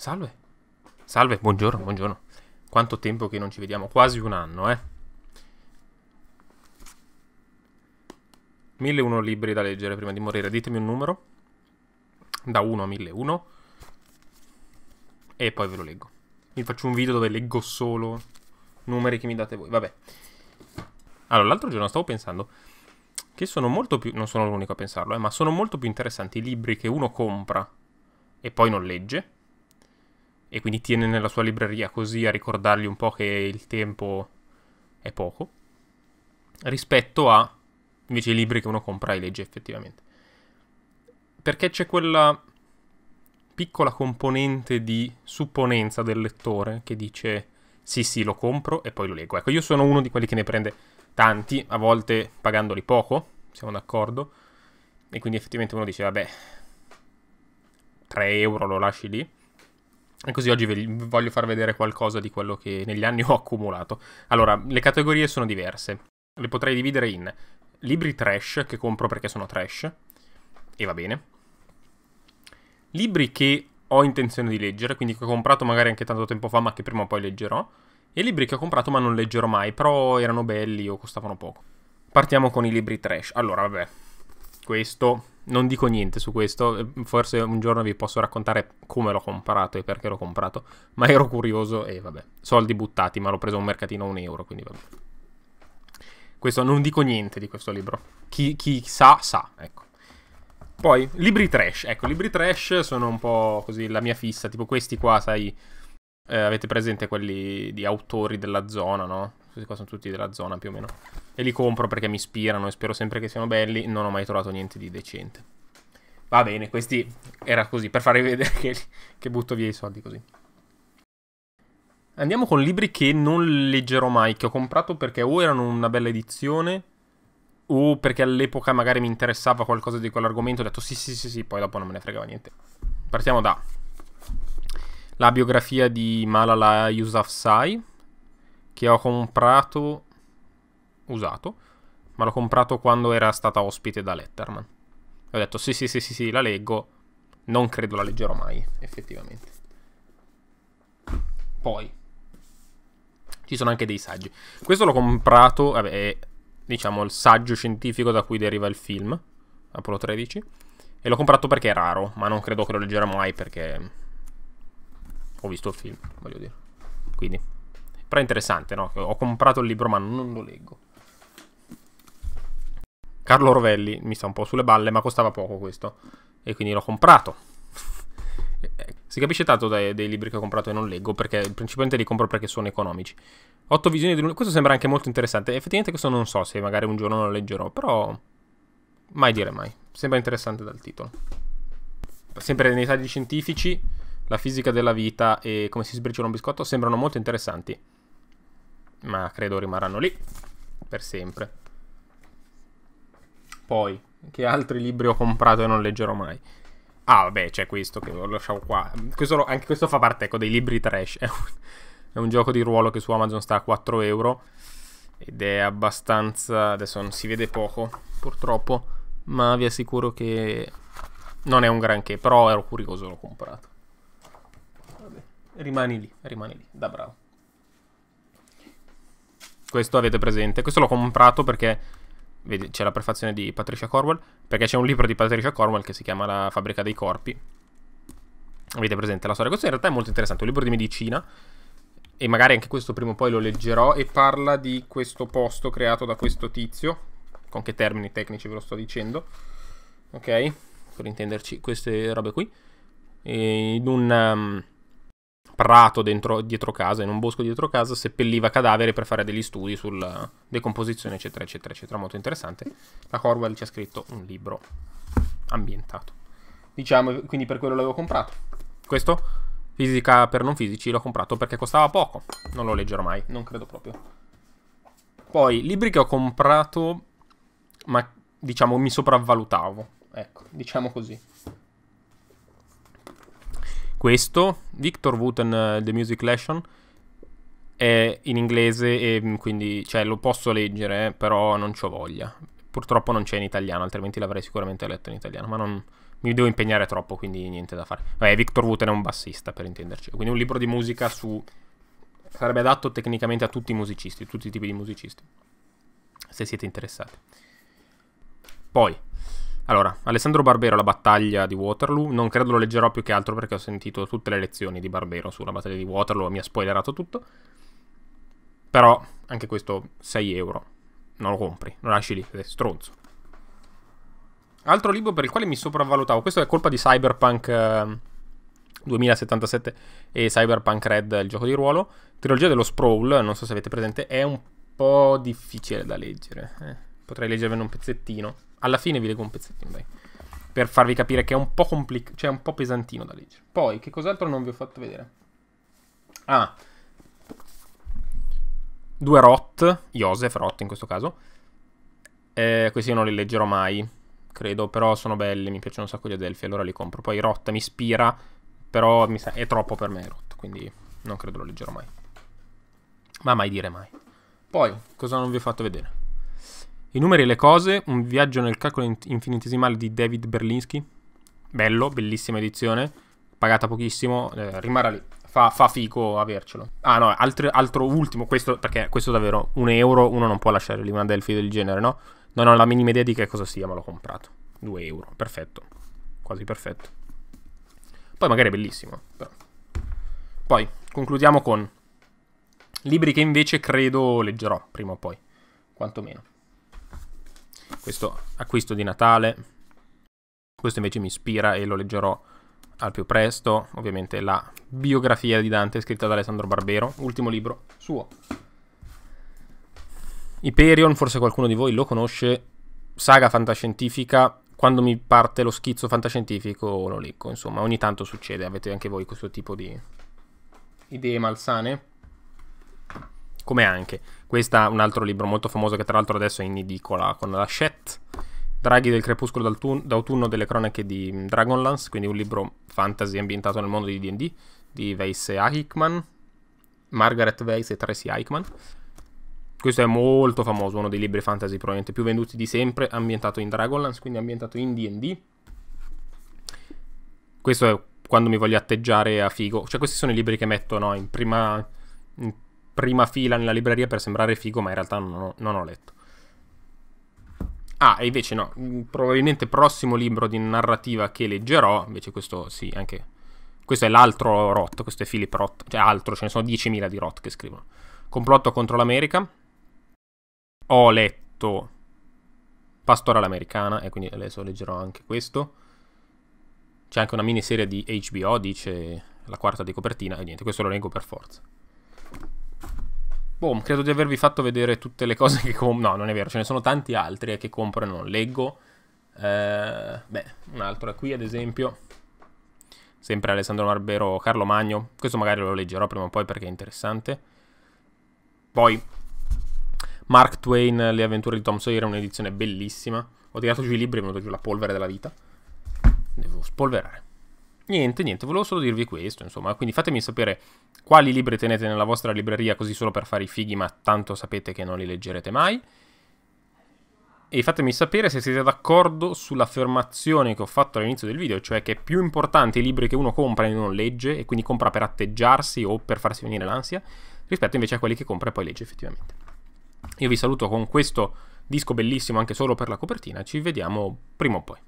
Salve. Salve, buongiorno, buongiorno. Quanto tempo che non ci vediamo? Quasi un anno, eh. 1001 libri da leggere prima di morire. Ditemi un numero. Da 1 a 1001. E poi ve lo leggo. Vi faccio un video dove leggo solo numeri che mi date voi. Vabbè. Allora, l'altro giorno stavo pensando che sono molto più... Non sono l'unico a pensarlo, eh, ma sono molto più interessanti i libri che uno compra e poi non legge e quindi tiene nella sua libreria così a ricordargli un po' che il tempo è poco, rispetto a invece i libri che uno compra e legge effettivamente. Perché c'è quella piccola componente di supponenza del lettore che dice sì sì lo compro e poi lo leggo. Ecco, io sono uno di quelli che ne prende tanti, a volte pagandoli poco, siamo d'accordo, e quindi effettivamente uno dice vabbè 3 euro lo lasci lì e così oggi vi voglio far vedere qualcosa di quello che negli anni ho accumulato. Allora, le categorie sono diverse. Le potrei dividere in libri trash, che compro perché sono trash, e va bene. Libri che ho intenzione di leggere, quindi che ho comprato magari anche tanto tempo fa, ma che prima o poi leggerò. E libri che ho comprato ma non leggerò mai, però erano belli o costavano poco. Partiamo con i libri trash. Allora, vabbè, questo non dico niente su questo, eh, forse un giorno vi posso raccontare come l'ho comprato e perché l'ho comprato, ma ero curioso e vabbè, soldi buttati, ma l'ho preso a un mercatino a un euro, quindi vabbè. Questo non dico niente di questo libro. Chi, chi sa, sa, ecco. Poi, libri trash, ecco, libri trash sono un po' così la mia fissa, tipo questi qua, sai, eh, avete presente quelli di autori della zona, no? Questi qua sono tutti della zona più o meno. E li compro perché mi ispirano e spero sempre che siano belli. Non ho mai trovato niente di decente. Va bene, questi era così, per farvi vedere che, che butto via i soldi così. Andiamo con libri che non leggerò mai, che ho comprato perché o erano una bella edizione o perché all'epoca magari mi interessava qualcosa di quell'argomento, ho detto sì sì sì sì, poi dopo non me ne fregava niente. Partiamo da la biografia di Malala Yousafzai, che ho comprato usato, ma l'ho comprato quando era stata ospite da Letterman. E ho detto sì, sì, sì, sì, sì, la leggo, non credo la leggerò mai, effettivamente. Poi, ci sono anche dei saggi. Questo l'ho comprato, vabbè, è diciamo il saggio scientifico da cui deriva il film, Apollo 13. E l'ho comprato perché è raro, ma non credo che lo leggerò mai perché ho visto il film, voglio dire. Quindi però è interessante, no? Ho comprato il libro ma non lo leggo. Carlo Rovelli mi sta un po' sulle balle, ma costava poco questo. E quindi l'ho comprato. si capisce tanto dai, dei libri che ho comprato e non leggo, perché principalmente li compro perché sono economici. Otto visioni di lunedì. Questo sembra anche molto interessante. Effettivamente questo non so se magari un giorno lo leggerò, però... Mai dire mai. Sembra interessante dal titolo. Sempre nei tagli scientifici, la fisica della vita e come si sbriciola un biscotto sembrano molto interessanti ma credo rimarranno lì per sempre. Poi, che altri libri ho comprato e non leggerò mai? Ah, vabbè, c'è questo che lo lasciamo qua. Questo, anche questo fa parte, ecco, dei libri trash. È un, è un, gioco di ruolo che su Amazon sta a 4 euro. Ed è abbastanza... Adesso non si vede poco, purtroppo. Ma vi assicuro che non è un granché. Però ero curioso, l'ho comprato. Vabbè, rimani lì, rimani lì, da bravo. Questo avete presente. Questo l'ho comprato perché... Vedi, c'è la prefazione di Patricia Corwell. Perché c'è un libro di Patricia Corwell che si chiama La fabbrica dei corpi. Avete presente la storia? Questo in realtà è molto interessante. È un libro di medicina. E magari anche questo prima o poi lo leggerò. E parla di questo posto creato da questo tizio. Con che termini tecnici ve lo sto dicendo. Ok? Per intenderci, queste robe qui. E in un... Um, prato dentro, dietro casa, in un bosco dietro casa, seppelliva cadaveri per fare degli studi sulla decomposizione, eccetera, eccetera, eccetera. Molto interessante. La Corwell ci ha scritto un libro ambientato. Diciamo, quindi per quello l'avevo comprato. Questo, fisica per non fisici, l'ho comprato perché costava poco. Non lo leggerò mai, non credo proprio. Poi, libri che ho comprato, ma diciamo mi sopravvalutavo. Ecco, diciamo così questo, Victor Wooten eh, The Music Lesson, è in inglese e mm, quindi cioè, lo posso leggere, eh, però non ho voglia. Purtroppo non c'è in italiano, altrimenti l'avrei sicuramente letto in italiano, ma non, mi devo impegnare troppo, quindi niente da fare. Vabbè, Victor Wooten è un bassista, per intenderci. Quindi un libro di musica su... sarebbe adatto tecnicamente a tutti i musicisti, tutti i tipi di musicisti, se siete interessati. Poi, allora, Alessandro Barbero la battaglia di Waterloo, non credo lo leggerò più che altro perché ho sentito tutte le lezioni di Barbero sulla battaglia di Waterloo mi ha spoilerato tutto. Però anche questo 6 euro, non lo compri, lo lasci lì, sei stronzo. Altro libro per il quale mi sopravvalutavo, questo è colpa di Cyberpunk 2077 eh, e Cyberpunk Red, il gioco di ruolo. Trilogia dello Sprawl, non so se avete presente, è un po' difficile da leggere. Eh Potrei leggervene un pezzettino. Alla fine vi leggo un pezzettino, dai. Per farvi capire che è un po' complicato, cioè un po' pesantino da leggere. Poi, che cos'altro non vi ho fatto vedere? Ah. Due Rot, Joseph Rot in questo caso. Eh, questi io non li leggerò mai, credo, però sono belli, mi piacciono un sacco gli Adelphi, allora li compro. Poi Rot mi ispira, però mi sa- è troppo per me Rot, quindi non credo lo leggerò mai. Ma mai dire mai. Poi, cosa non vi ho fatto vedere? I numeri e le cose, un viaggio nel calcolo infinitesimale di David Berlinski. Bello, bellissima edizione, pagata pochissimo, eh, rimarrà lì. Fa, fa, fico avercelo. Ah no, altro, altro, ultimo, questo perché questo davvero, un euro uno non può lasciare lì una Delphi del genere, no? Non ho la minima idea di che cosa sia, ma l'ho comprato. Due euro, perfetto. Quasi perfetto. Poi magari è bellissimo, però. Poi, concludiamo con libri che invece credo leggerò, prima o poi, quantomeno questo acquisto di Natale. Questo invece mi ispira e lo leggerò al più presto. Ovviamente la biografia di Dante scritta da Alessandro Barbero, ultimo libro suo. Iperion, forse qualcuno di voi lo conosce, saga fantascientifica. Quando mi parte lo schizzo fantascientifico lo leggo, insomma, ogni tanto succede. Avete anche voi questo tipo di idee malsane? Come anche questo è un altro libro molto famoso che tra l'altro adesso è in edicola con la Shet. Draghi del crepuscolo d'autunno delle cronache di Dragonlance, quindi un libro fantasy ambientato nel mondo di D&D di Weiss e Eichmann, Margaret Weiss e Tracy Eichmann. Questo è molto famoso, uno dei libri fantasy probabilmente più venduti di sempre, ambientato in Dragonlance, quindi ambientato in D&D. Questo è quando mi voglio atteggiare a figo. Cioè questi sono i libri che metto no, in prima... In prima fila nella libreria per sembrare figo, ma in realtà non ho, non ho letto. Ah, e invece no, mm, probabilmente prossimo libro di narrativa che leggerò, invece questo sì, anche... Questo è l'altro Roth, questo è Philip Roth, cioè altro, ce ne sono 10.000 di Roth che scrivono. Complotto contro l'America. Ho letto Pastorale Americana e quindi adesso leggerò anche questo. C'è anche una miniserie di HBO, dice la quarta di copertina, e niente, questo lo leggo per forza boh, credo di avervi fatto vedere tutte le cose che compro. No, non è vero, ce ne sono tanti altri eh, che compro e non leggo. Eh, beh, un altro è qui, ad esempio. Sempre Alessandro Marbero, Carlo Magno. Questo magari lo leggerò prima o poi perché è interessante. Poi, Mark Twain, Le avventure di Tom Sawyer, un'edizione bellissima. Ho tirato giù i libri e è venuto giù la polvere della vita. Devo spolverare. Niente, niente, volevo solo dirvi questo, insomma, quindi fatemi sapere quali libri tenete nella vostra libreria così solo per fare i fighi, ma tanto sapete che non li leggerete mai. E fatemi sapere se siete d'accordo sull'affermazione che ho fatto all'inizio del video, cioè che è più importante i libri che uno compra e non legge, e quindi compra per atteggiarsi o per farsi venire l'ansia, rispetto invece a quelli che compra e poi legge effettivamente. Io vi saluto con questo disco bellissimo anche solo per la copertina, ci vediamo prima o poi.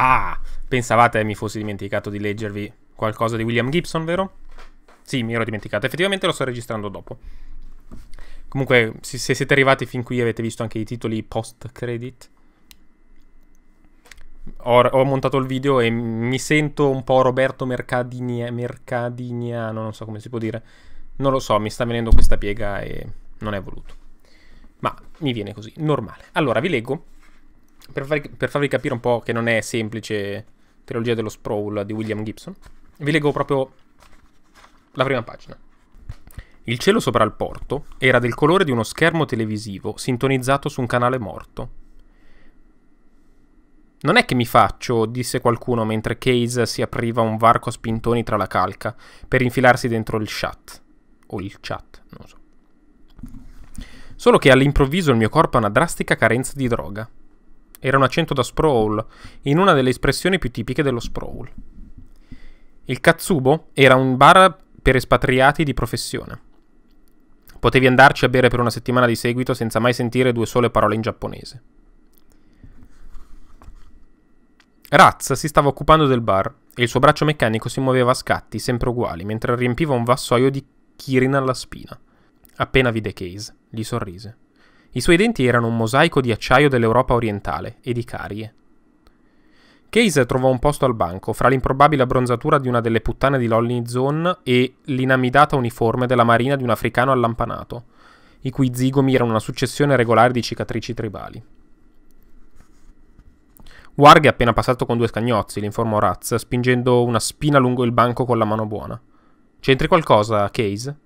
Ah, pensavate mi fossi dimenticato di leggervi qualcosa di William Gibson, vero? Sì, mi ero dimenticato. Effettivamente lo sto registrando dopo. Comunque, se siete arrivati fin qui avete visto anche i titoli post-credit. Ho, ho, montato il video e mi sento un po' Roberto Mercadini, Mercadiniano, non so come si può dire. Non lo so, mi sta venendo questa piega e non è voluto. Ma mi viene così, normale. Allora, vi leggo per, far, per farvi capire un po' che non è semplice Trilogia dello Sprawl di William Gibson, vi leggo proprio la prima pagina. Il cielo sopra il porto era del colore di uno schermo televisivo sintonizzato su un canale morto. Non è che mi faccio, disse qualcuno mentre Case si apriva un varco a spintoni tra la calca per infilarsi dentro il chat. O il chat, non so. Solo che all'improvviso il mio corpo ha una drastica carenza di droga. Era un accento da sprawl, in una delle espressioni più tipiche dello sprawl. Il Katsubo era un bar per espatriati di professione. Potevi andarci a bere per una settimana di seguito senza mai sentire due sole parole in giapponese. Raz si stava occupando del bar e il suo braccio meccanico si muoveva a scatti, sempre uguali, mentre riempiva un vassoio di Kirin alla spina. Appena vide Case, gli sorrise. I suoi denti erano un mosaico di acciaio dell'Europa orientale e di carie. Case trovò un posto al banco, fra l'improbabile abbronzatura di una delle puttane di Lonely Zone e l'inamidata uniforme della marina di un africano allampanato, i cui zigomi erano una successione regolare di cicatrici tribali. Warg è appena passato con due scagnozzi, l'informò Raz, spingendo una spina lungo il banco con la mano buona. C'entri qualcosa, Case?